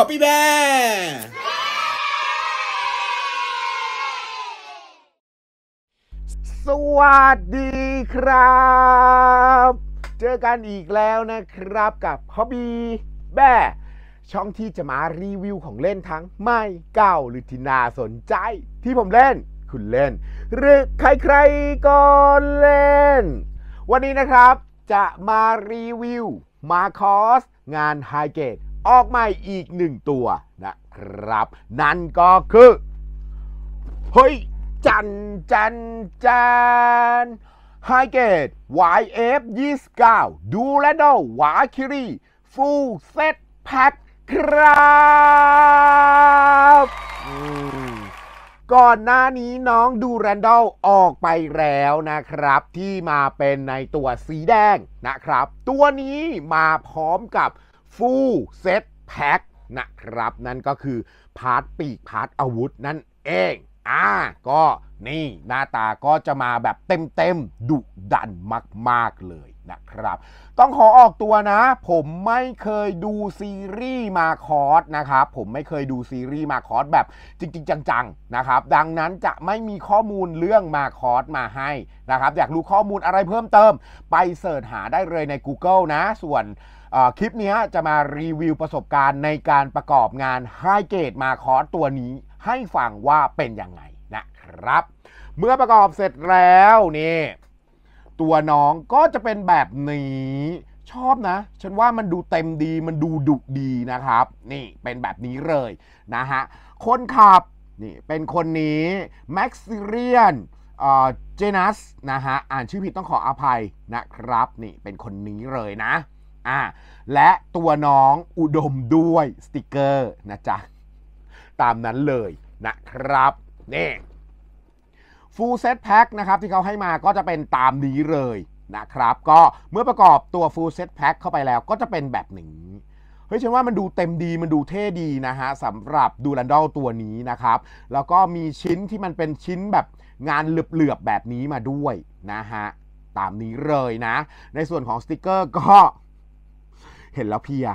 ฮอปปี้แบร์สวัสดีครับ เจอกันอีกแล้วนะครับกับฮอบบี้แบ่ช่องที่จะมารีวิวของเล่นทั้งไม่เก่าหรือที่น่าสนใจที่ผมเล่นคุณเล่น หรือใครๆก็เล่น วันนี้นะครับจะมารีวิวมาคอสงานไฮเกตออกใหม่อีกหนึ่งตัวนะครับนั่นก็คือ เฮ้ย จันจันจันไฮเกต YF 29ดูแลโดวาคิรีฟูลเซตแพ็คครับ ก่อนหน้านี้น้องดูแรนดอลออกไปแล้วนะครับ ที่มาเป็นในตัวสีแดงนะครับ ตัวนี้มาพร้อมกับฟูลเซตแพ็คนะครับนั่นก็คือพาร์ทปีกพาร์ทอาวุธนั่นเองอ่าก็นี่หน้าตาก็จะมาแบบเต็มเต็มดุดันมากๆเลยนะครับ ต้องขอออกตัวนะ ผมไม่เคยดูซีรีส์มาคอสนะครับผมไม่เคยดูซีรีส์มาคอสแบบจริงๆ จัง ๆ นะครับ ดังนั้นจะไม่มีข้อมูลเรื่องมาคอสมาให้นะครับ อยากรู้ข้อมูลอะไรเพิ่มเติมไปเสิร์ชหาได้เลยใน Google นะส่วนคลิปนี้จะมารีวิวประสบการณ์ในการประกอบงานไฮเกตมาคอร์สตัวนี้ให้ฟังว่าเป็นยังไงนะครับ เมื่อประกอบเสร็จแล้วนี่ตัวน้องก็จะเป็นแบบนี้ชอบนะ ฉันว่ามันดูเต็มดีมันดูดุดีนะครับ นี่เป็นแบบนี้เลยนะฮะคนขับนี่เป็นคนนี้แม็กซิเรียนเจนัสนะฮะอ่านชื่อผิดต้องขออภัยนะครับนี่เป็นคนนี้เลยนะอ่าและตัวน้องอุดมด้วยสติกเกอร์นะจ๊ะตามนั้นเลยนะครับนี่ฟูลเซตแพ็คนะครับที่เขาให้มาก็จะเป็นตามนี้เลยนะครับก็เมื่อประกอบตัวฟูลเซตแพ็คเข้าไปแล้วก็จะเป็นแบบนี้เฮ้ยฉันว่ามันดูเต็มดีมันดูเท่ดีนะฮะสำหรับดูรันดอลตัวนี้นะครับแล้วก็มีชิ้นที่มันเป็นชิ้นแบบงานเหลือบๆแบบนี้มาด้วยนะฮะตามนี้เลยนะ ในส่วนของสติกเกอร์ก็เห็นแล้วเพีย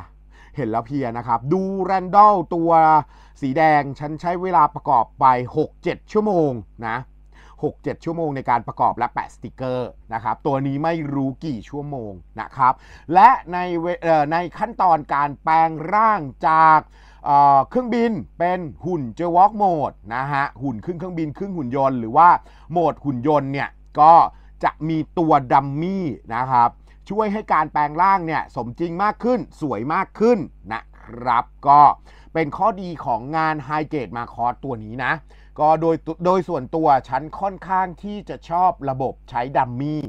เห็นแล้วเพียนะครับ ดูแรนดอลตัวสีแดงฉันใช้เวลาประกอบไป 6-7 ชั่วโมงนะ6-7 ชั่วโมงในการประกอบและแปะสติกเกอร์นะครับ ตัวนี้ไม่รู้กี่ชั่วโมงนะครับ และในในขั้นตอนการแปลงร่างจากเครื่องบินเป็นหุ่นเจวอกโหมดนะฮะหุ่นครึ่งเครื่องบิน ครึ่งหุ่นยนต์หรือว่าโหมดหุ่นยนต์เนี่ยก็จะมีตัวดัมมี่นะครับช่วยให้การแปลงร่างเนี่ยสมจริงมากขึ้นสวยมากขึ้นนะครับก็เป็นข้อดีของงานไฮเกตมาคอร์ตัวนี้นะ ก็โดยโดยส่วนตัวฉันค่อนข้างที่จะชอบระบบใช้ดัมมี่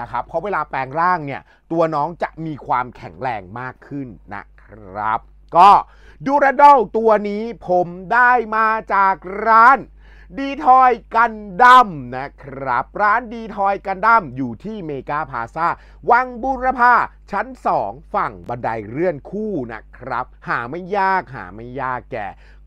นะครับเพราะเวลาแปลงร่างเนี่ย ตัวน้องจะมีความแข็งแรงมากขึ้นนะครับ ก็ดูระดอตัวนี้ผมได้มาจากร้านดีทอยกันดั้มนะครับ ร้านดีทอยกันดั้มอยู่ที่เมกาพาซาวังบุรพาชั้น 2 ฝั่งบันไดเลื่อนคู่นะครับ หาไม่ยากหาไม่ยากแก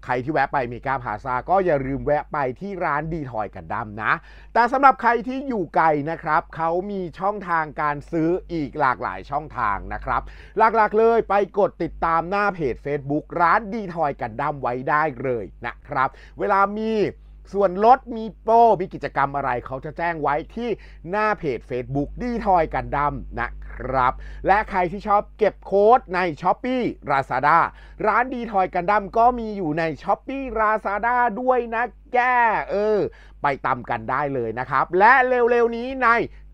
ใครที่แวะไปเมกาพาซาก็อย่าลืมแวะไปที่ร้านดีทอยกันดั้มนะ แต่สำหรับใครที่อยู่ไกลนะครับ เขามีช่องทางการซื้ออีกหลากหลายช่องทางนะครับ หลักๆ เลยไปกดติดตามหน้าเพจ Facebook ร้านดีทอยกันดั้มไว้ได้เลยนะครับ เวลามีส่วนรถมีโปรมีกิจกรรมอะไรเขาจะแจ้งไว้ที่หน้าเพจ Facebook ดีทอยกันดำนะครับ และใครที่ชอบเก็บโค้ดใน s h อ p e e Lazada ร้านดีทอยกันดำก็มีอยู่ใน s h อ p e e Lazada ด้วยนะแกเออ ไปตามกันได้เลยนะครับ และเร็วๆ นี้ใน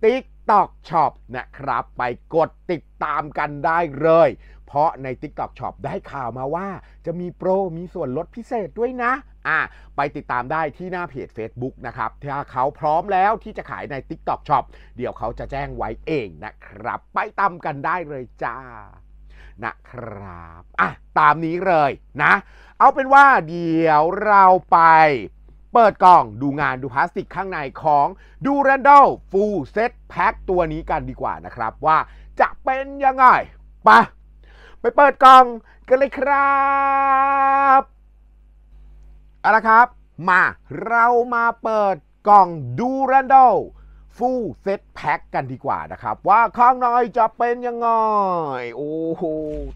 Tik t o k Shop นะครับ ไปกดติดตามกันได้เลย เพราะใน TikTok Shop ได้ข่าวมาว่า จะมีโปรมีส่วนลดพิเศษด้วยนะ่าไปติดตามได้ที่หน้าเพจ Facebook นะครับถ้าเขาพร้อมแล้วที่จะขายใน TikTok Shop เดี๋ยวเขาจะแจ้งไว้เองนะครับ ไปตามกันได้เลยจ้านะครับอ่ะตามนี้เลยนะ เอาเป็นว่าเดี๋ยวเราไป เปิดกล่องดูงานดูพลาสติกข้างในของดูแรนดอลฟูลเซ็ตแพ็คตัวนี้กันดีกว่านะครับว่าจะเป็นยังไง ไปไปเปิดกล่องกันเลยครับเอาละครับ มาเรามาเปิดกล่องดูรันโดฟูลเซตแพ็กกันดีกว่านะครับ ว่าข้างในจะเป็นยังไงโอ้โห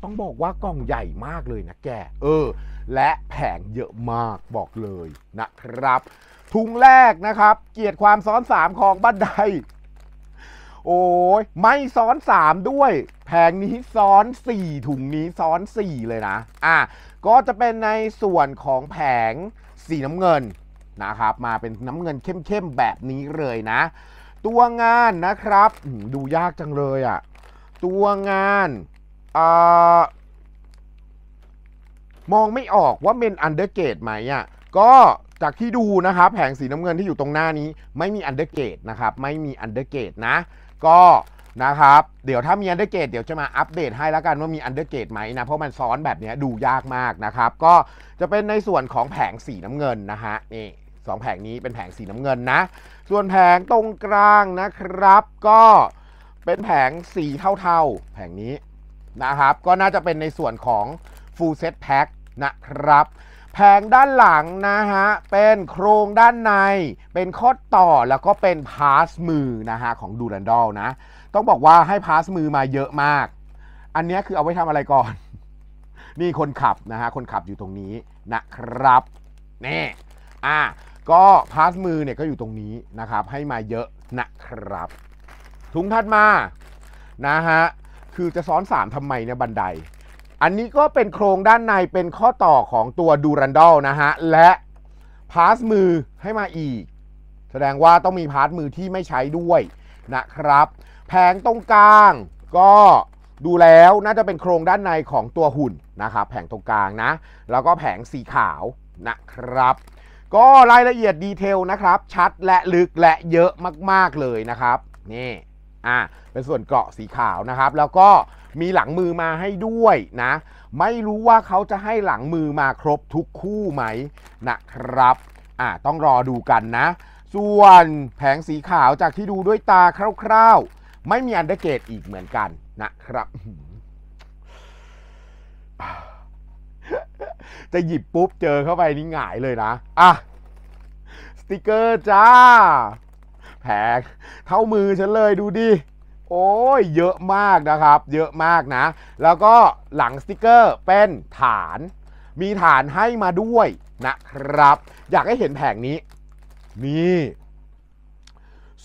ต้องบอกว่ากล่องใหญ่มากเลยนะแก เออ และแผงเยอะมากบอกเลยนะครับถุงแรกนะครับ เกียรติความซ้อน 3 ของบันไดโอ้ยไม่ซ้อน 3 ด้วยแผงนี้ซ้อน4ถุงนี้ซ้อน 4 เลยนะอ่ะก็จะเป็นในส่วนของแผงสีน้ำเงินนะครับมาเป็นน้ำเงินเข้มๆแบบนี้เลยนะ ตัวงานนะครับดูยากจังเลยอะ่ะตัวงานอมองไม่ออกว่าเป็นอันเดอร์เกตไหมอะ่ะก็จากที่ดูนะครับแผงสีน้ำเงินที่อยู่ตรงหน้านี้ไม่มีอันเดอร์เกตนะครับไม่มีอันเดอร์เกตนะก็นะครับ เดี๋ยวถ้ามีอันเดอร์เกตเดี๋ยวจะมาอัปเดตให้แล้วกันว่ามีอันเดอร์เกตไหมนะ เพราะมันซ้อนแบบนี้ดูยากมากนะครับ ก็จะเป็นในส่วนของแผงสีน้ำเงินนะฮะ นี่สองแผงนี้เป็นแผงสีน้ำเงินนะ ส่วนแผงตรงกลางนะครับ ก็เป็นแผงสีเทาๆ แผงนี้นะครับ ก็น่าจะเป็นในส่วนของ full set pack นะครับ แผงด้านหลังนะฮะเป็นโครงด้านใน เป็นข้อต่อแล้วก็เป็นพาสมือนะฮะของดูแลนดอลนะต้องบอกว่าให้พาสมือมาเยอะมาก อันนี้คือเอาไว้ทำอะไรก่อน นี่คนขับนะฮะ คนขับอยู่ตรงนี้นะครับนี่อ่ะก็พาสมือเนี่ยก็อยู่ตรงนี้นะครับ ให้มาเยอะนะครับถุงถัดมา นะฮะ คือจะซ้อน3ทำไมเนี่ยบันได อันนี้ก็เป็นโครงด้านในเป็นข้อต่อของตัวดูรันดอลนะฮะ และพาสมือให้มาอีก แสดงว่าต้องมีพาสมือที่ไม่ใช้ด้วยนะครับแผงตรงกลางก็ดูแล้วน่าจะเป็นโครงด้านในของตัวหุ่นนะครับ แผงตรงกลางนะ แล้วก็แผงสีขาวนะครับ ก็รายละเอียดดีเทลนะครับ ชัดและลึกและเยอะมากๆเลยนะครับนี่อ่ะเป็นส่วนเกราะสีขาวนะครับ แล้วก็มีหลังมือมาให้ด้วยนะ ไม่รู้ว่าเขาจะให้หลังมือมาครบทุกคู่ไหมนะครับอ่ะต้องรอดูกันนะ ส่วนแผงสีขาวจากที่ดูด้วยตาคร่าวๆไม่มีอันเดอร์เกตอีกเหมือนกันนะครับ จะหยิบปุ๊บเจอเข้าไปนี่หงายเลยนะอ่ะสติกเกอร์จ้าแผงเท่ามือฉันเลยดูดิ โอ้ย เยอะมากนะครับ เยอะมากนะ แล้วก็หลังสติกเกอร์เป็นฐาน มีฐานให้มาด้วยนะครับ อยากให้เห็นแผงนี้ นี่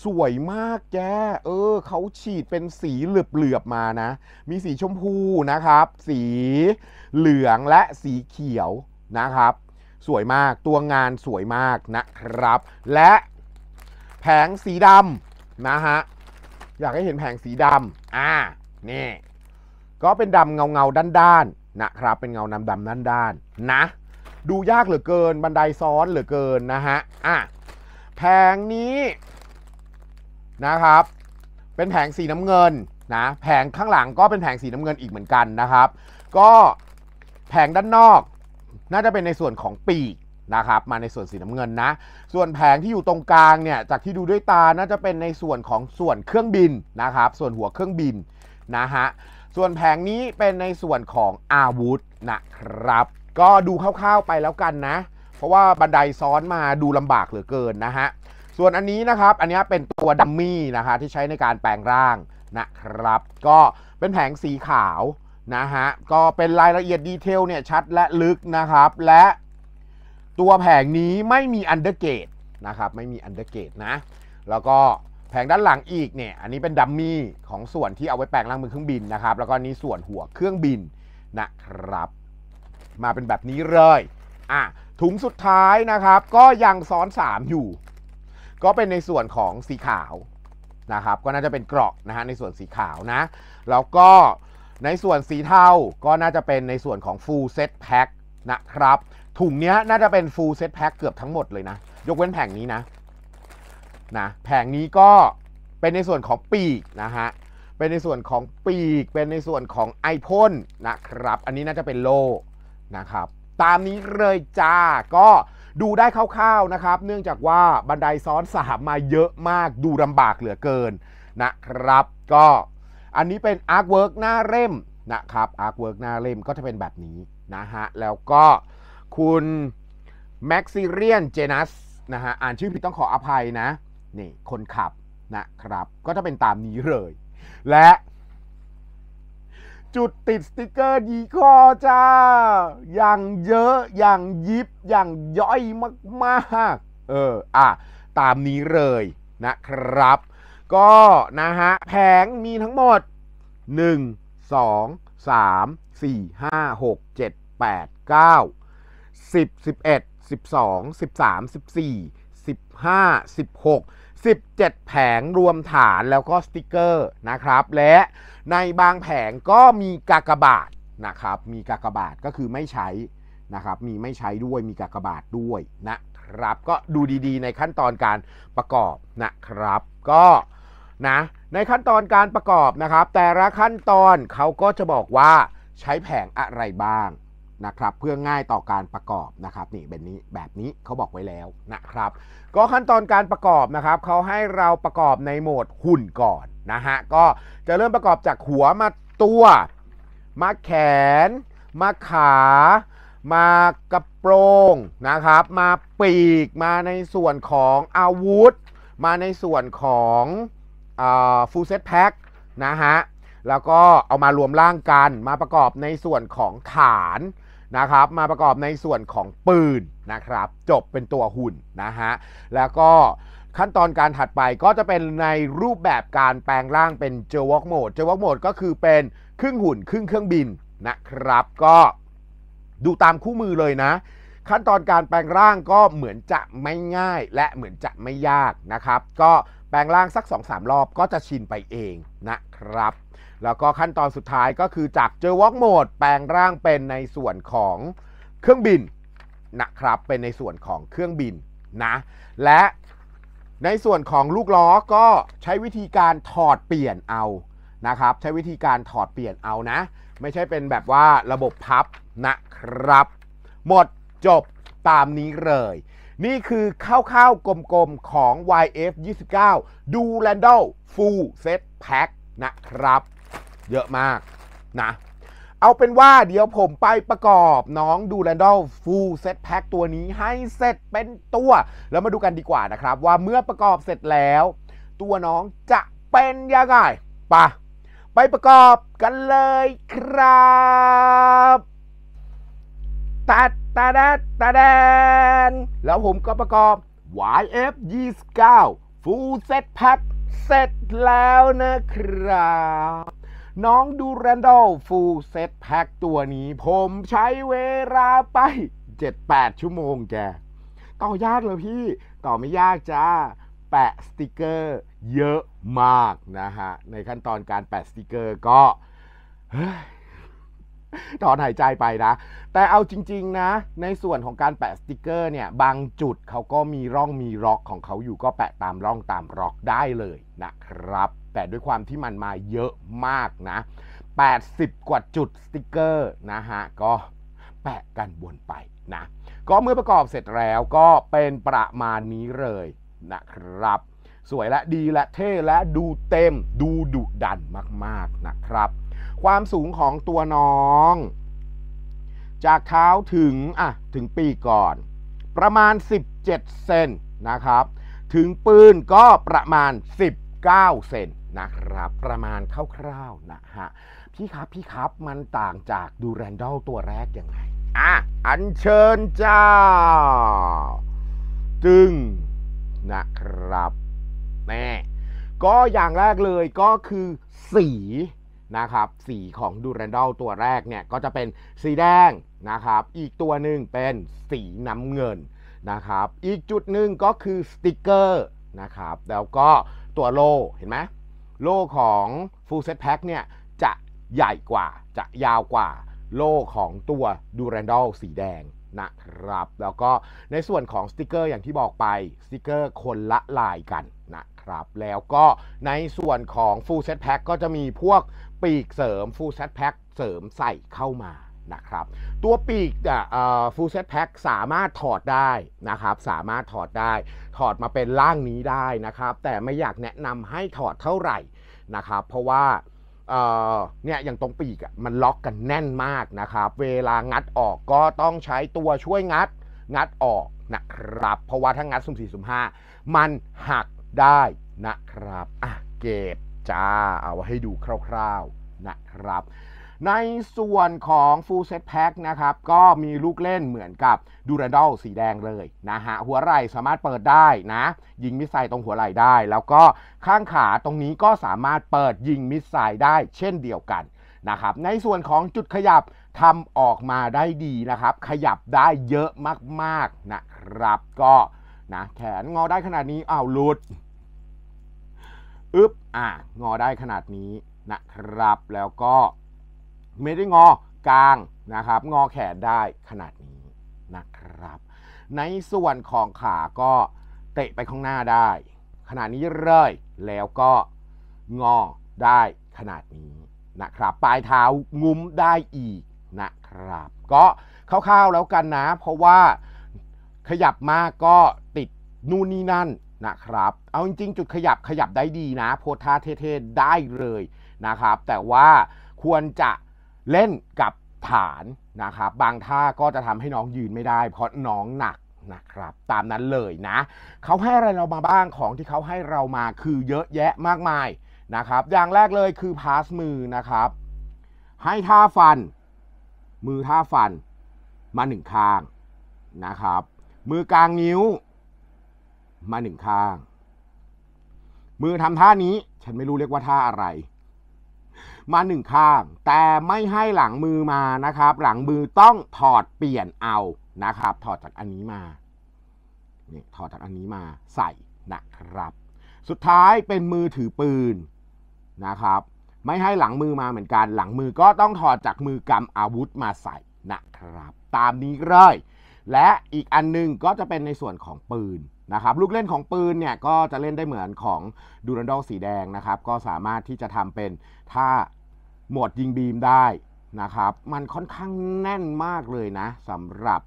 สวยมากแกเออเขาฉีดเป็นสีเหลือบๆมานะ มีสีชมพูนะครับ สีเหลืองและสีเขียวนะครับ สวยมากตัวงานสวยมากนะครับ และ แผงสีดำนะฮะ อยากให้เห็นแผงสีดำอ่า นี่ก็เป็นดำเงาๆด้านๆนะครับ เป็นเงาดำดำด้านๆนะ ดูยากเหลือเกิน บันไดซ้อนเหลือเกินนะฮะ อ่ะแผงนี้นะครับเป็นแผงสีน้ำเงินนะแผงข้างหลังก็เป็นแผงสีน้ำเงินอีกเหมือนกันนะครับ ก็แผงด้านนอกน่าจะเป็นในส่วนของปีกนะครับ มาในส่วนสีน้ำเงินนะส่วนแผงที่อยู่ตรงกลางเนี่ยจากที่ดูด้วยตาน่าจะเป็นในส่วนของส่วนเครื่องบินนะครับ ส่วนหัวเครื่องบินนะฮะส่วนแผงนี้เป็นในส่วนของอาวุธนะครับ ก็ดูคร่าวๆไปแล้วกันนะ เพราะว่าบันไดซ้อนมาดูลำบากเหลือเกินนะฮะส่วนอันนี้นะครับ อันนี้เป็นตัวดัมมี่นะัะที่ใช้ในการแปลงร่างนะครับ ก็เป็นแผงสีขาวนะฮะ ก็เป็นรายละเอียดดีเทลเนี่ยชัดและลึกนะครับ และตัวแผงนี้ไม่มีอันเดอร์เกตนะครับ ไม่มีอันเดอร์เกตนะ แล้วก็แผงด้านหลังอีกเนี่ย อันนี้เป็นดัมมี่ของส่วนที่เอาไว้แปลงร่างมือเครื่องบินนะครับ แล้วก็นี้ส่วนหัวเครื่องบินนะครับ มาเป็นแบบนี้เลย อ่ะ ถุงสุดท้ายนะครับ ก็ยังซ้อน 3 อยู่ก็เป็นในส่วนของสีขาวนะครับก็น่าจะเป็นเกราะนะฮะในส่วนสีขาวนะ แล้วก็ในส่วนสีเทาก็น่าจะเป็นในส่วนของ full set pack นะครับถุงนี้น่าจะเป็น full set pack เกือบทั้งหมดเลยนะ ยกเว้นแผงนี้นะนะแผงนี้ก็เป็นในส่วนของปีกนะฮะเป็นในส่วนของปีก เป็นในส่วนของไอพ่นนะครับอันนี้น่าจะเป็นโลนะครับตามนี้เลยจ้าก็ดูได้คร่าวๆนะครับ เนื่องจากว่าบันไดซ้อนสามมาเยอะมากดูลำบากเหลือเกินนะครับก็อันนี้เป็นอาร์คเวิร์กหน้าเล่มนะครับอาร์คเวิร์กหน้าเล่มก็จะเป็นแบบนี้นะฮะแล้วก็คุณ แม็กซิเรียนเจนัสนะฮะอ่านชื่อผิดต้องขออภัยนะนี่คนขับนะครับก็จะเป็นตามนี้เลย และจุดติดสติกเกอร์ยี่อจ้าอย่างเยอะอย่างยิบอย่างย่อยมากๆ เออ อ่ะตามนี้เลยนะครับ ก็นะฮะแผงมีทั้งหมด 1 2 3 4 5 6 7 8 9 10 11 12 13 14 15 16 17 แผงรวมฐานแล้วก็สติกเกอร์นะครับ และในบางแผงก็มีกากบาทนะครับมีกากบาทก็คือไม่ใช้นะครับมีไม่ใช้ด้วยมีกากบาทด้วยนะครับ ก็ดูดีๆในขั้นตอนการประกอบนะครับก็นะในขั้นตอนการประกอบนะครับ แต่ละขั้นตอนเขาก็จะบอกว่าใช้แผงอะไรบ้างนะครับเพื่อง่ายต่อการประกอบนะครับนี่แบบนี้แบบนี้เขาบอกไว้แล้วนะครับก็ขั้นตอนการประกอบนะครับเขาให้เราประกอบในโหมดหุ่นก่อนนะฮะก็จะเริ่มประกอบจากหัวมาตัว มาแขน มาขา มากระโปรงนะครับมาปีกมาในส่วนของอาวุธมาในส่วนของฟูลเซตแพ็คนะฮะแล้วก็เอามารวมร่างกันมาประกอบในส่วนของฐานนะครับมาประกอบในส่วนของปืนนะครับ จบเป็นตัวหุ่นนะฮะแล้วก็ขั้นตอนการถัดไปก็จะเป็นในรูปแบบการแปลงร่างเป็นเจวอกโหมดเจวอกโหมดก็คือเป็นครึ่งหุ่นครึ่งเครื่องบินนะครับ ก็ดูตามคู่มือเลยนะ ขั้นตอนการแปลงร่างก็เหมือนจะไม่ง่ายและเหมือนจะไม่ยากนะครับ ก็แปลงร่างสัก2-3รอบก็จะชินไปเองนะครับแล้วก็ขั้นตอนสุดท้ายก็คือจากเจอวอล์กโหมดแปลงร่างเป็นในส่วนของเครื่องบินนะครับ เป็นในส่วนของเครื่องบินนะ และในส่วนของลูกล้อก็ใช้วิธีการถอดเปลี่ยนเอานะครับ ใช้วิธีการถอดเปลี่ยนเอานะ ไม่ใช่เป็นแบบว่าระบบพับนะครับ หมดจบตามนี้เลย นี่คือข้าวๆกลมๆ ของ YF29 d u l a n d o Full Set Pack นะครับเยอะมากนะ เอาเป็นว่าเดี๋ยวผมไปประกอบน้องดูแลนดอลฟูลเซตแพ็คตัวนี้ให้เสร็จเป็นตัว แล้วมาดูกันดีกว่านะครับว่าเมื่อประกอบเสร็จแล้ว ตัวน้องจะเป็นยังไงปะไปประกอบกันเลยครับตัดตาแดาตาแดนแล้วผมก็ประกอบ YF 29 Full Set Pack เสร็จแล้วนะครับน้องดูแรนดอลฟูลเซตแพ็กตัวนี้ ผมใช้เวลาไป 7-8 ชั่วโมงแกต่อยากเลยพี่ต่อไม่ยากจ้า แปะสติกเกอร์เยอะมากนะฮะ ในขั้นตอนการแปะสติกเกอร์ก็ถอนหายใจไปนะ แต่เอาจริงๆนะ ในส่วนของการแปะสติกเกอร์เนี่ย บางจุดเขาก็มีร่องมีร็อกของเขาอยู่ ก็แปะตามร่องตามร็อกได้เลยนะครับ แต่ด้วยความที่มันมาเยอะมากนะ 80 กว่าจุดสติกเกอร์นะฮะ ก็แปะกันวนไปนะ ก็เมื่อประกอบเสร็จแล้วก็เป็นประมาณนี้เลยนะครับ สวยและดีและเท่และดูเต็มดูดุดันมากๆนะครับความสูงของตัวน้อง จากเท้าถึงอ่ะถึงปีก่อน ประมาณ 17 เซนนะครับถึงปืนก็ประมาณ 19 เซนนะครับประมาณคร่าวๆนะฮะพี่ครับพี่ครับมันต่างจากดูแรนดอลตัวแรกยังไงอ่ะอันเชิญเจ้าจึงนะครับแน่ก็อย่างแรกเลยก็คือสีนะครับสีของดูแรนดอลตัวแรกเนี่ยก็จะเป็นสีแดงนะครับอีกตัวหนึ่งเป็นสีน้ำเงินนะครับอีกจุดหนึ่งก็คือสติกเกอร์นะครับแล้วก็ตัวโลเห็นไหมโลของ Full Set Pack เนี่ย จะใหญ่กว่าจะยาวกว่าโลของตัวดูแรนดอลสีแดงนะครับแล้วก็ในส่วนของสติกเกอร์อย่างที่บอกไปสติกเกอร์คนละลายกันนะครับแล้วก็ในส่วนของ Full Set Pack ก็จะมีพวกปีกเสริมฟูลเซตแพ็คเสริมใส่เข้ามานะครับ ตัวปีกอฟูลเซตแพ็คสามารถถอดได้นะครับสามารถถอดได้ ถอดมาเป็นร่างนี้ได้นะครับแต่ไม่อยากแนะนำให้ถอดเท่าไหร่นะครับเพราะว่าเนี่ยอย่างตรงปีกมันล็อกกันแน่นมากนะครับเวลางัดออกก็ต้องใช้ตัวช่วยงัดงัดออกนะครับเพราะว่าถ้างัด สุ่มสี่สุ่มห้ามันหักได้นะครับอ่ะเก็บจ้า เอาให้ดูคร่าว ๆ นะครับ ในส่วนของ Full Set Pack นะครับก็มีลูกเล่นเหมือนกับดูรันดอลสีแดงเลยนะฮะหัวไหล่สามารถเปิดได้นะยิงมิสไซล์ตรงหัวไหล่ได้ แล้วก็ข้างขาตรงนี้ก็สามารถเปิดยิงมิสไซล์ได้เช่นเดียวกันนะครับในส่วนของจุดขยับทำออกมาได้ดีนะครับขยับได้เยอะมากๆนะครับก็นะแขนงอได้ขนาดนี้อ้าวหลุดอึบอ่ะงอได้ขนาดนี้นะครับแล้วก็ไม่ได้งอกลางนะครับ งอแขนได้ขนาดนี้นะครับ ในส่วนของขาก็เตะไปข้างหน้าได้ ขนาดนี้เลยแล้วก็งอได้ขนาดนี้นะครับ ปลายเท้างุ้มได้อีกนะครับ ก็คร่าวๆแล้วกันนะ เพราะว่าขยับมากก็ติดนู่นนี่นั่นนะครับ เอาจริงๆจุดขยับขยับได้ดีนะ โพธาเท่ๆได้เลยนะครับ แต่ว่าควรจะเล่นกับฐานนะครับ บางท่าก็จะทำให้น้องยืนไม่ได้เพราะน้องหนักนะครับ ตามนั้นเลยนะเขาให้อะไรเรามาบ้าง ของที่เขาให้เรามาคือเยอะแยะมากมายนะครับ อย่างแรกเลยคือพาสมือนะครับ ให้ท่าฟัน มือท่าฟันมาหนึ่งข้างนะครับ มือกลางนิ้วมาหนึ่งข้าง มือทำท่านี้ ฉันไม่รู้เรียกว่าท่าอะไร มาหนึ่งข้าง แต่ไม่ให้หลังมือมานะครับ หลังมือต้องถอดเปลี่ยนเอา นะครับ ถอดจากอันนี้มาเนี่ยถอดจากอันนี้มาใส่นะครับ สุดท้ายเป็นมือถือปืนนะครับ ไม่ให้หลังมือมาเหมือนกัน หลังมือก็ต้องถอดจากมือกำอาวุธมาใส่นะครับ ตามนี้เลยและอีกอันนึงก็จะเป็นในส่วนของปืนนะครับลูกเล่นของปืนเนี่ยก็จะเล่นได้เหมือนของดูรันดอลสีแดงนะครับ ก็สามารถที่จะทำเป็นท่าหมดยิงบีมได้นะครับ มันค่อนข้างแน่นมากเลยนะสำหรับ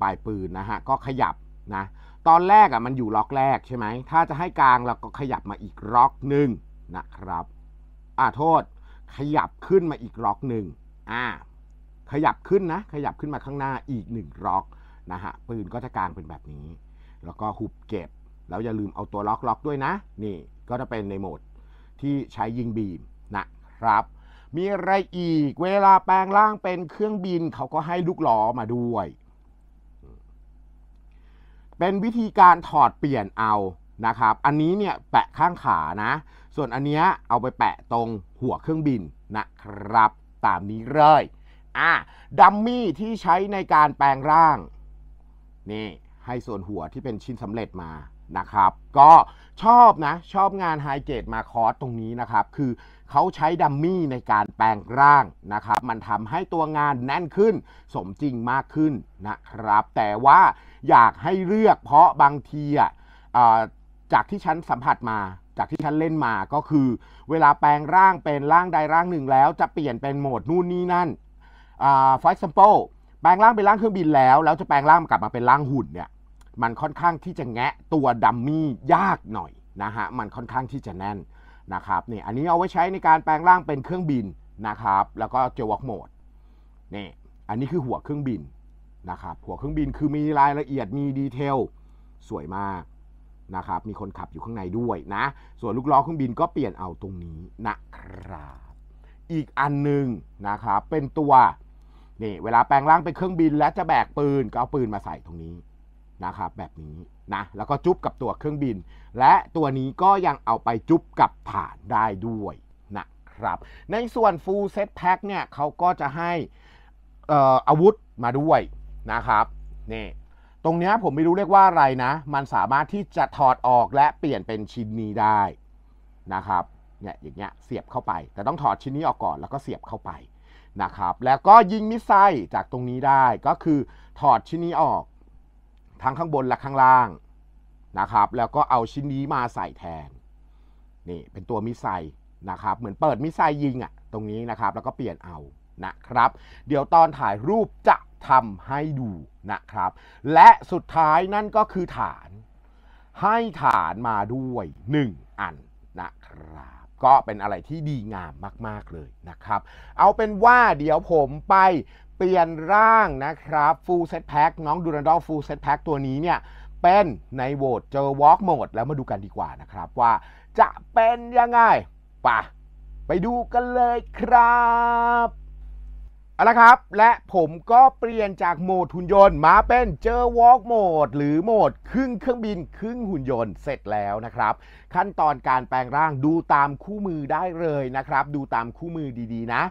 ปลายปืนนะฮะก็ขยับนะตอนแรกอ่ะมันอยู่ล็อกแรกใช่ไหมถ้าจะให้กลางเราก็ขยับมาอีกล็อกหนึ่งนะครับอ่าโทษขยับขึ้นมาอีกล็อกหนึ่งอ่าขยับขึ้นนะ ขยับขึ้นมาข้างหน้าอีกหนึ่งล็อกนะฮะ ปืนก็จะกลางเป็นแบบนี้ แล้วก็หุบเก็บ แล้วอย่าลืมเอาตัวล็อกล็อกด้วยนะ นี่ก็จะเป็นในโหมดที่ใช้ยิงบีมนะครับ มีอะไรอีก เวลาแปลงร่างเป็นเครื่องบินเขาก็ให้ลูกล้อมาด้วย เป็นวิธีการถอดเปลี่ยนเอานะครับ อันนี้เนี่ยแปะข้างขานะ ส่วนอันเนี้ยเอาไปแปะตรงหัวเครื่องบินนะครับ ตามนี้เลยอ่ะดัมมี่ที่ใช้ในการแปลงร่าง นี่ให้ส่วนหัวที่เป็นชิ้นสำเร็จมานะครับก็ชอบนะชอบงานไฮเกตมาคอสตรงนี้นะครับคือเขาใช้ดัมมี่ในการแปลงร่างนะครับมันทำให้ตัวงานแน่นขึ้นสมจริงมากขึ้นนะครับแต่ว่าอยากให้เลือกเพราะบางทีอ่ะจากที่ฉันสัมผัสมา จากที่ฉันเล่นมาก็คือ เวลาแปลงร่างเป็นร่างใดร่างหนึ่งแล้ว จะเปลี่ยนเป็นโหมดนู่นนี่นั่น for e x a m p l ลแปลงร่างเป็นร่างเครื่องบินแล้ว แล้วจะแปลงร่างกลับมาเป็นร่างหุ่นเนี่ยมันค่อนข้างที่จะแงะตัวดัมมี่ยากหน่อยนะฮะมันค่อนข้างที่จะแน่นนะครับนี่อันนี้เอาไว้ใช้ในการแปลงร่างเป็นเครื่องบินนะครับแล้วก็เจวอกโหมดนี่อันนี้คือหัวเครื่องบินนะครับหัวเครื่องบินคือมีรายละเอียดมีดีเทล สวยมากนะครับ มีคนขับอยู่ข้างในด้วยนะส่วนลูกล้อเครื่องบินก็เปลี่ยนเอาตรงนี้นะครับอีกอันหนึ่งนะครับเป็นตัวนี่เวลาแปลงร่างเป็นเครื่องบินและจะแบกปืนก็เอาปืนมาใส่ตรงนี้นะครับแบบนี้นะแล้วก็จุ๊บกับตัวเครื่องบิน และตัวนี้ก็ยังเอาไปจุ๊บกับฐานได้ด้วยนะครับในส่วน full set pack เนี่ยเขาก็จะให้อาวุธมาด้วยนะครับนี่ตรงนี้ผมไม่รู้เรียกว่าอะไรนะมันสามารถที่จะถอดออกและเปลี่ยนเป็นชิ้นนี้ได้นะครับเนี่ยอย่างเงี้ยเสียบเข้าไป แต่ต้องถอดชิ้นนี้ออกก่อน แล้วก็เสียบเข้าไปนะครับแล้วก็ยิงมิสไซล์จากตรงนี้ได้ก็คือถอดชิ้นนี้ออก ทั้งข้างบนและข้างล่างนะครับแล้วก็เอาชิ้นนี้มาใส่แทนนี่เป็นตัวมิสไซล์นะครับเหมือนเปิดมิสไซล์ยิงอะตรงนี้นะครับแล้วก็เปลี่ยนเอานะครับ เดี๋ยวตอนถ่ายรูปจะทำให้ดูนะครับ และสุดท้ายนั่นก็คือฐานให้ฐานมาด้วย 1 อันนะครับก็เป็นอะไรที่ดีงามมากๆ เลยนะครับ เอาเป็นว่าเดี๋ยวผมไปเปลี่ยนร่างนะครับ Full Set Pack น้องดูรันดอลฟูลเซตแพ็คตัวนี้เนี่ย เป็นในโหวตเจอวอล์กโหมดแล้วมาดูกันดีกว่านะครับว่าจะเป็นยังไงปะไปดูกันเลยครับอละครับและผมก็เปลี่ยนจากโหมดหุ่นยนต์มาเป็นเจอวอล์กโหมดหรือโหมดครึ่งเครื่องบินครึ่งหุ่นยนต์เสร็จแล้วนะครับ ขั้นตอนการแปลงร่างดูตามคู่มือได้เลยนะครับ ดูตามคู่มือดีๆนะ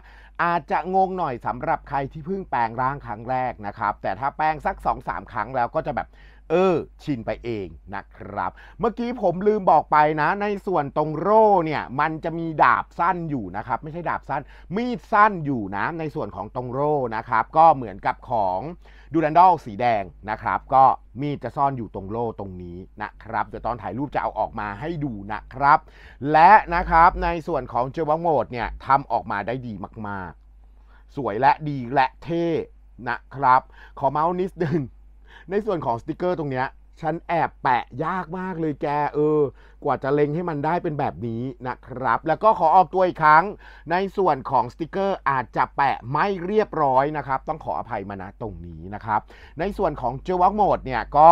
อาจจะงงหน่อยสำหรับใครที่เพิ่งแปลงร่างครั้งแรกนะครับ แต่ถ้าแปลงสัก 2-3 ครั้งแล้วก็จะแบบเออชินไปเองนะครับ เมื่อกี้ผมลืมบอกไปนะ ในส่วนตรงโร่เนี่ย มันจะมีดาบสั้นอยู่นะครับ ไม่ใช่ดาบสั้น มีดสั้นอยู่นะ ในส่วนของตรงโร่นะครับ ก็เหมือนกับของดูดันดอลสีแดงนะครับ ก็มีดจะซ่อนอยู่ตรงโล่ตรงนี้นะครับ เดี๋ยวตอนถ่ายรูปจะเอาออกมาให้ดูนะครับ และนะครับในส่วนของเจวังโหมดเนี่ยทำออกมาได้ดีมากๆ สวยและดีและเท่นะครับ ขอเมาส์นิดนึงในส่วนของสติกเกอร์ตรงเนี้ยฉันแอบแปะยากมากเลยแกเออ กว่าจะเล็งให้มันได้เป็นแบบนี้นะครับ แล้วก็ขอออกตัวอีกครั้ง ในส่วนของสติกเกอร์อาจจะแปะไม่เรียบร้อยนะครับต้องขออภัยมานะตรงนี้นะครับ ในส่วนของเจวักโหมดเนี่ยก็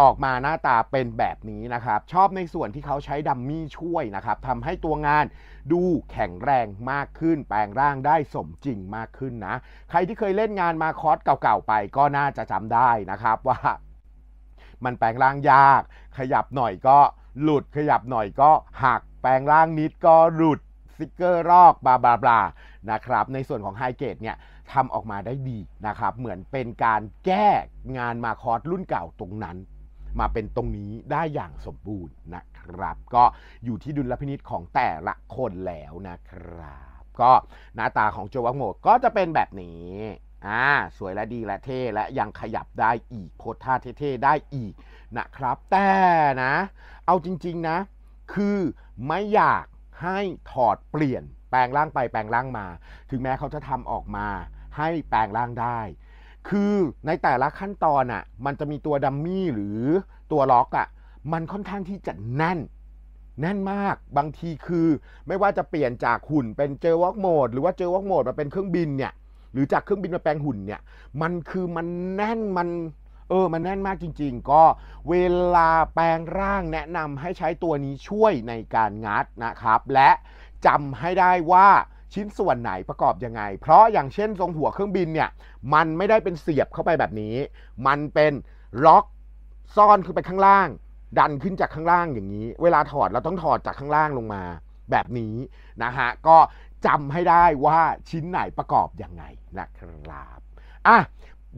ออกมาหน้าตาเป็นแบบนี้นะครับ ชอบในส่วนที่เขาใช้ดัมมี่ช่วยนะครับทำให้ตัวงานดูแข็งแรงมากขึ้น แปลงร่างได้สมจริงมากขึ้นนะ ใครที่เคยเล่นงานมาคอร์สเก่าๆไปก็น่าจะจำได้นะครับว่า มันแปลงร่างยาก ขยับหน่อยก็หลุดขยับหน่อยก็หัก แปลงร่างนิดก็หลุดสิกเกอร์รอกบลาบลาบลานะครับ ในส่วนของไฮเกตเนี่ยทำออกมาได้ดีนะครับเหมือนเป็นการแก้งานมาคอร์สรุ่นเก่าตรงนั้นมาเป็นตรงนี้ได้อย่างสมบูรณ์นะครับ ก็อยู่ที่ดุลพินิษของแต่ละคนแล้วนะครับก็หน้าตาของโจวักโมดก็จะเป็นแบบนี้อ่าสวยและดีและเท่และยังขยับได้อีกโพสท่าเท่ๆ ได้อีกนะครับ แต่นะ เอาจริงๆนะ คือไม่อยากให้ถอดเปลี่ยนแปลงร่างไปแปลงร่างมา ถึงแม้เขาจะทำออกมาให้แปลงร่างได้คือในแต่ละขั้นตอนอะ่ะมันจะมีตัวดัมมี่หรือตัวล็อกอะ่ะมันค่อนข้างที่จะแน่น แน่นมากบางทีคือไม่ว่าจะเปลี่ยนจากหุ่นเป็นเจอวอล์กโหมดหรือว่าเจอวอล์กโหมดมาเป็นเครื่องบินเนี่ย หรือจากเครื่องบินมาแปลงหุ่นเนี่ย มันคือมันแน่นมันเออมันแน่นมากจริงๆ ก็เวลาแปลงร่างแนะนำให้ใช้ตัวนี้ช่วยในการงัดนะครับ และจำให้ได้ว่าชิ้นส่วนไหนประกอบยังไง เพราะอย่างเช่นทรงหัวเครื่องบินเนี่ย มันไม่ได้เป็นเสียบเข้าไปแบบนี้ มันเป็นล็อกซ่อนขึ้นไปข้างล่าง ดันขึ้นจากข้างล่างอย่างนี้ เวลาถอดเราต้องถอดจากข้างล่างลงมาแบบนี้นะฮะ ก็จำให้ได้ว่าชิ้นไหนประกอบยังไงนะครับอ่ะ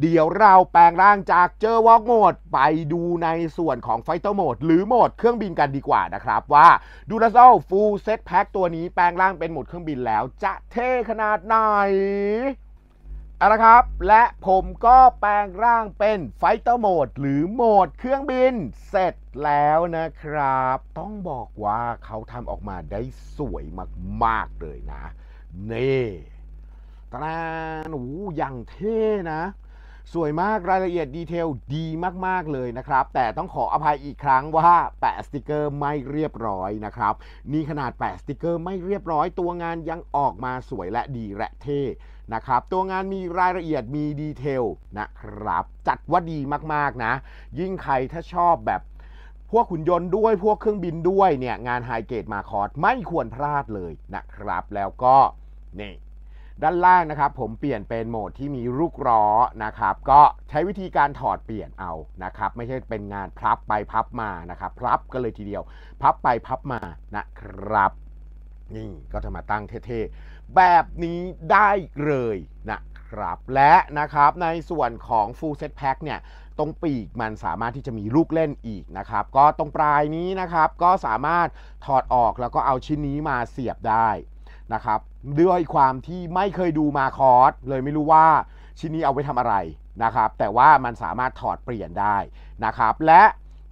เดี๋ยวเราแปลงร่างจากเจอวอล์กโหมดไปดูในส่วนของไฟเตอร์โหมดหรือโหมดเครื่องบินกันดีกว่านะครับว่า ดูนะเจซาฟูลเซตแพ็คตัวนี้ แปลงร่างเป็นโหมดเครื่องบินแล้ว จะเท่ขนาดไหนเอาละครับ และผมก็แปลงร่างเป็นไฟเตอร์โหมดหรือโหมดเครื่องบินเสร็จแล้วนะครับ ต้องบอกว่าเขาทำออกมาได้สวยมากๆเลยนะนี่ตาโอ้ยังเท่นะสวยมากรายละเอียดดีเทลดีมากๆเลยนะครับแต่ต้องขออภัยอีกครั้งว่า แปะสติกเกอร์ไม่เรียบร้อยนะครับนี่ขนาดแปะสติกเกอร์ไม่เรียบร้อย ตัวงานยังออกมาสวยและดีและเท่นะครับตัวงานมีรายละเอียดมีดีเทลนะครับจัดว่าดีมากๆนะ ยิ่งใครถ้าชอบแบบ พวกขุนยนต์ด้วยพวกเครื่องบินด้วยเนี่ยงานไฮเกตมาคอร์ดไม่ควรพลาดเลยนะครับ แล้วก็นี่ด้านล่างนะครับ ผมเปลี่ยนเป็นโหมดที่มีลูกล้อนะครับ ก็ใช้วิธีการถอดเปลี่ยนเอานะครับ ไม่ใช่เป็นงานพับไปพับมานะครับพับกันเลยทีเดียว พับไปพับมานะครับนี่ก็จะมาตั้งเท่ๆแบบนี้ได้เลยนะครับและนะครับในส่วนของ full set pack เนี่ยตรงปีกมันสามารถที่จะมีลูกเล่นอีกนะครับ ก็ตรงปลายนี้นะครับ ก็สามารถถอดออกแล้วก็เอาชิ้นนี้มาเสียบได้นะครับด้วยความที่ไม่เคยดูมาคอร์สเลยไม่รู้ว่าชิ้นนี้เอาไว้ทำอะไรนะครับแต่ว่ามันสามารถถอดเปลี่ยนได้นะครับและ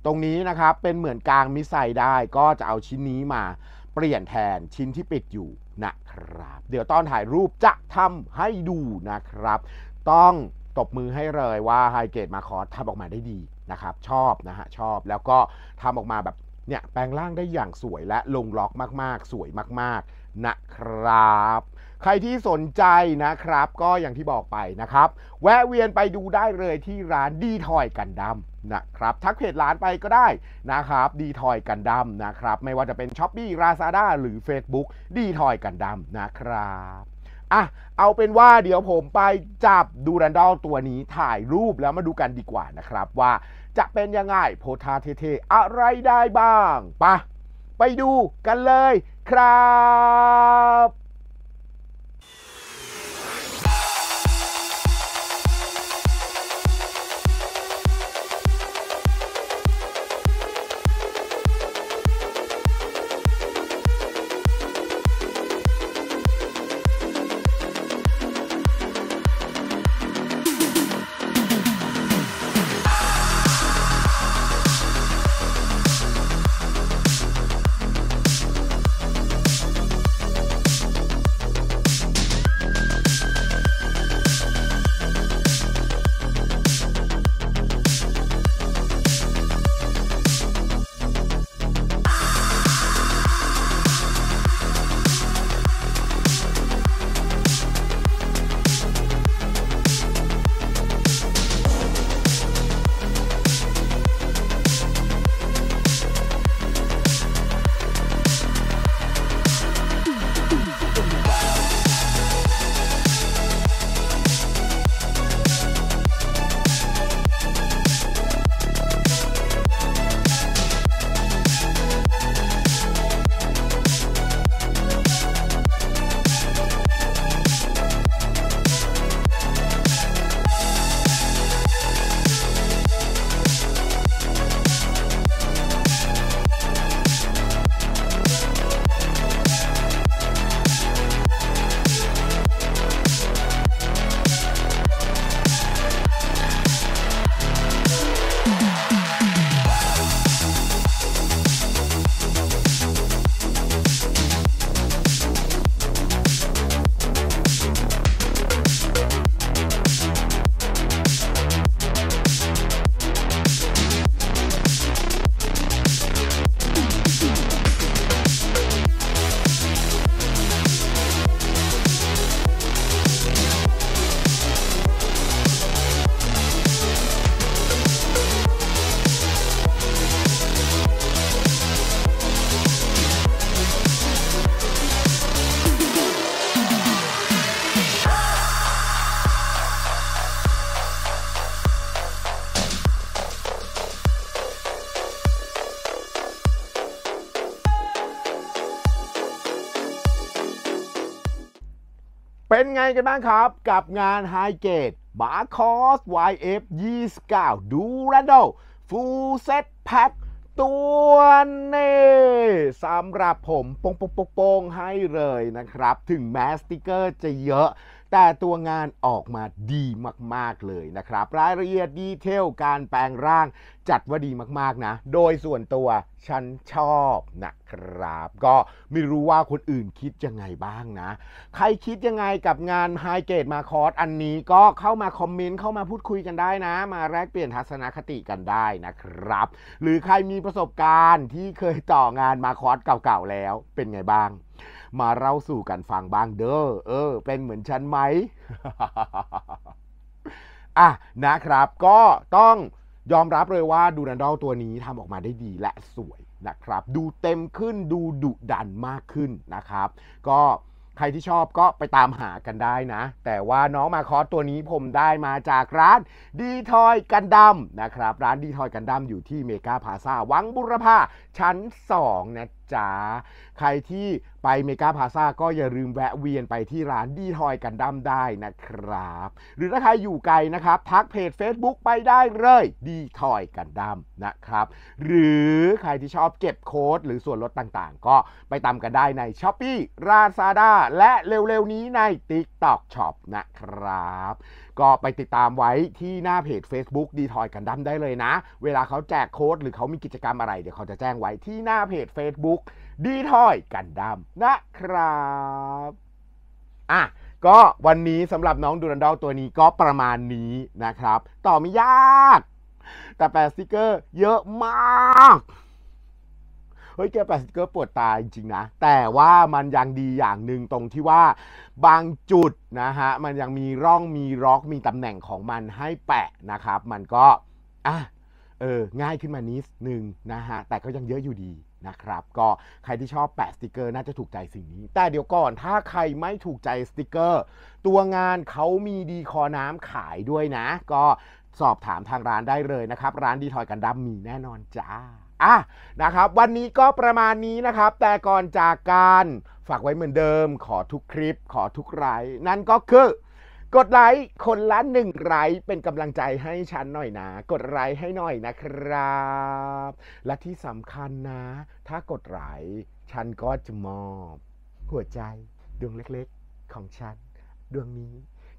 ตรงนี้นะครับเป็นเหมือนกลางมิไซได้ก็จะเอาชิ้นนี้มาเปลี่ยนแทนชิ้นที่ปิดอยู่นะครับเดี๋ยวตอนถ่ายรูปจะทำให้ดูนะครับต้องตบมือให้เลยว่าไฮเกตมาคอร์สทำออกมาได้ดีนะครับชอบนะฮะชอบแล้วก็ทำออกมาแบบเนี่ยแปลงร่างได้อย่างสวยและลงล็อกมาก ๆ สวยมาก ๆนะครับ ใครที่สนใจนะครับก็อย่างที่บอกไปนะครับ แวะเวียนไปดูได้เลยที่ร้านดีทอยกันดำนะครับ ทักเพจร้านไปก็ได้นะครับ ดีทอยกันดำนะครับ ไม่ว่าจะเป็นช้อปี้ราซาด้าหรือ Facebook ดีทอยกันดำนะครับอ่ะเอาเป็นว่าเดี๋ยวผมไปจับดูรันดอลตัวนี้ถ่ายรูปแล้วมาดูกันดีกว่านะครับว่าจะเป็นยังไงโพธาเทเทอะไรได้บ้างปะไปดูกันเลยครับไงกันบ้างครับกับงานไฮเกตบาคอส YF 29ดูแลนโดฟูลเซ็ตแพ็คตัวนี่สำหรับผมปงปงปงปงให้เลยนะครับ ถึงแมสติกเกอร์จะเยอะแต่ตัวงานออกมาดีมากๆเลยนะครับ รายละเอียดดีเทล การแปลงร่างจัดว่าดีมากๆนะ โดยส่วนตัว ฉันชอบนะครับ ก็ไม่รู้ว่าคนอื่นคิดยังไงบ้างนะ ใครคิดยังไงกับงานไฮเกตมาคอร์สอันนี้ก็เข้ามาคอมเมนต์ เข้ามาพูดคุยกันได้นะ มาแลกเปลี่ยนทัศนคติกันได้นะครับ หรือใครมีประสบการณ์ที่เคยต่องานมาคอร์สเก่าๆแล้วเป็นไงบ้างมาเล่าสู่กันฟังบ้างเด้อ เออ เป็นเหมือนฉันไหมอ่ะนะครับ ก็ต้องยอมรับเลยว่าดูนันดอลตัวนี้ทำออกมาได้ดีและสวยนะครับ ดูเต็มขึ้น ดูดุดันมากขึ้นนะครับ ก็ใครที่ชอบก็ไปตามหากันได้นะ แต่ว่าน้องมาคอสตัวนี้ผมได้มาจากร้าน ดีทอยกันดัมนะครับ ร้านดีทอยกันดัมอยู่ที่เมกาพาซาวังบุรพาชั้น2นะจ๋าใครที่ไปเมกาพาซาก็อย่าลืมแวะเวียนไปที่ร้านดีทอยกันดั้มได้นะครับ หรือถ้าใครอยู่ไกลนะครับ ทักเพจ Facebook ไปได้เลย ดีทอยกันดั้มนะครับ หรือใครที่ชอบเก็บโค้ด หรือส่วนลดต่างๆ ก็ไปตามกันได้ใน s h อป e e ราซาด้าและเร็วๆนี้ใน TikTok Shop นะครับก็ไปติดตามไว้ที่หน้าเพจ Facebook ดีทอยกันดั้มได้เลยนะ เวลาเขาแจกโค้ด หรือเขามีกิจกรรมอะไร เดี๋ยวเขาจะแจ้งไว้ที่หน้าเพจ Facebook ดีทอยกันดั้มนะครับอ่ะก็วันนี้สำหรับน้องดูรันดอลตัวนี้ก็ประมาณนี้นะครับ ต่อไม่ยากแต่แปะสติกเกอร์เยอะมากเฮ้ยแกแปะสติกเกอร์ปวดตาจริงๆนะ แต่ว่ามันยังดีอย่างหนึ่งตรงที่ว่า บางจุดนะฮะมันยังมีร่องมีร็อกมีตำแหน่งของมันให้แปะนะครับ มันก็อ่ะเออ ง่ายขึ้นมานิดนึงนะฮะแต่ก็ยังเยอะอยู่ดีนะครับ ก็ใครที่ชอบแปะสติกเกอร์น่าจะถูกใจสิ่งนี้แต่เดี๋ยวก่อนถ้าใครไม่ถูกใจสติกเกอร์ ตัวงานเขามีดีคอน้ำขายด้วยนะ ก็สอบถามทางร้านได้เลยนะครับร้านดีทอยกันดัมีแน่นอนจ้าอ่ะนะครับวันนี้ก็ประมาณนี้นะครับ แต่ก่อนจากการฝากไว้เหมือนเดิมขอทุกคลิปขอทุกไลค์นั่นก็คือ กดไลค์คนละหนึ่งไลค์เป็นกำลังใจให้ฉันหน่อยนะกดไลค์ให้หน่อยนะครับ และที่สำคัญนะ ถ้ากดไลค์ฉันก็จะมอบหัวใจดวงเล็กๆ ของฉัน ดวงนี้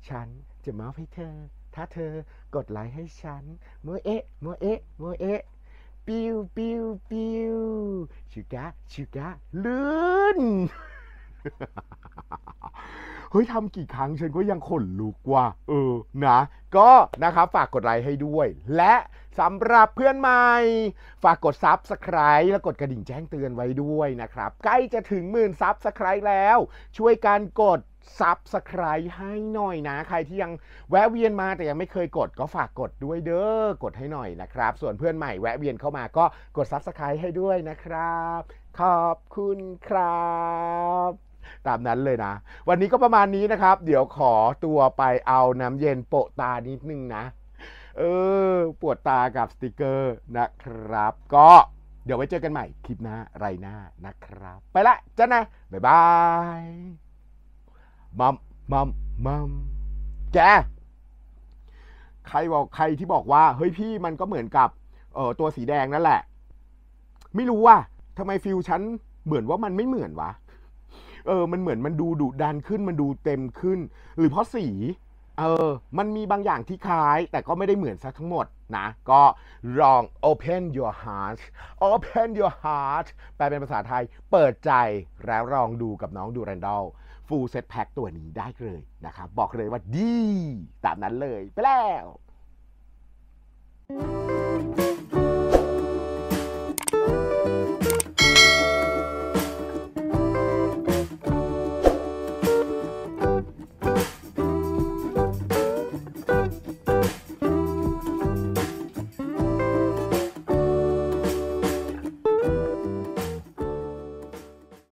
ฉันจะมอบให้เธอ ถ้าเธอกดไลค์ให้ฉันโมเอะโมเอะโมเอะปิ้วปิ้วปิ้วชูกะชูกะลุ้นเฮ้ยทำกี่ครั้งฉันก็ยังขนลุกว่ะเออ นะ ก็นะครับฝากกดไลค์ให้ด้วย และสำหรับเพื่อนใหม่ฝากกดซับสไครต์และกดกระดิ่งแจ้งเตือนไว้ด้วยนะครับ ใกล้จะถึงหมื่นซับสไครต์แล้ว ช่วยการกดซับสไครต์ให้หน่อยนะใครที่ยังแวะเวียนมาแต่ยังไม่เคยกด ก็ฝากกดด้วยเด้อกดให้หน่อยนะครับ ส่วนเพื่อนใหม่แวะเวียนเข้ามาก็กดซับสไครต์ให้ด้วยนะครับ ขอบคุณครับตามนั้นเลยนะ วันนี้ก็ประมาณนี้นะครับ เดี๋ยวขอตัวไปเอาน้ำเย็นโปะตานิดนึงนะ เออปวดตากับสติกเกอร์นะครับ ก็เดี๋ยวไว้เจอกันใหม่คลิปหน้าไรหน้านะครับ ไปละจ้านะ บ๊ายบาย มัม มัม มัมแกใครบอกใครที่บอกว่า เฮ้ยพี่มันก็เหมือนกับเออตัวสีแดงนั่นแหละ ไม่รู้ว่าทำไมฟิลชั้นเหมือนว่ามันไม่เหมือนวะเออ มันเหมือนมันดูดุดันขึ้น มันดูเต็มขึ้น หรือเพราะสี เออ มันมีบางอย่างที่คล้าย แต่ก็ไม่ได้เหมือนซะทั้งหมดนะ ก็ลอง open your heart open your heart แปลเป็นภาษาไทย เปิดใจแล้วลองดูกับน้องดูแรนดอลฟูลเซ็ตแพ็กตัวนี้ได้เลยนะครับ บอกเลยว่าดี ตามนั้นเลย ไปแล้ว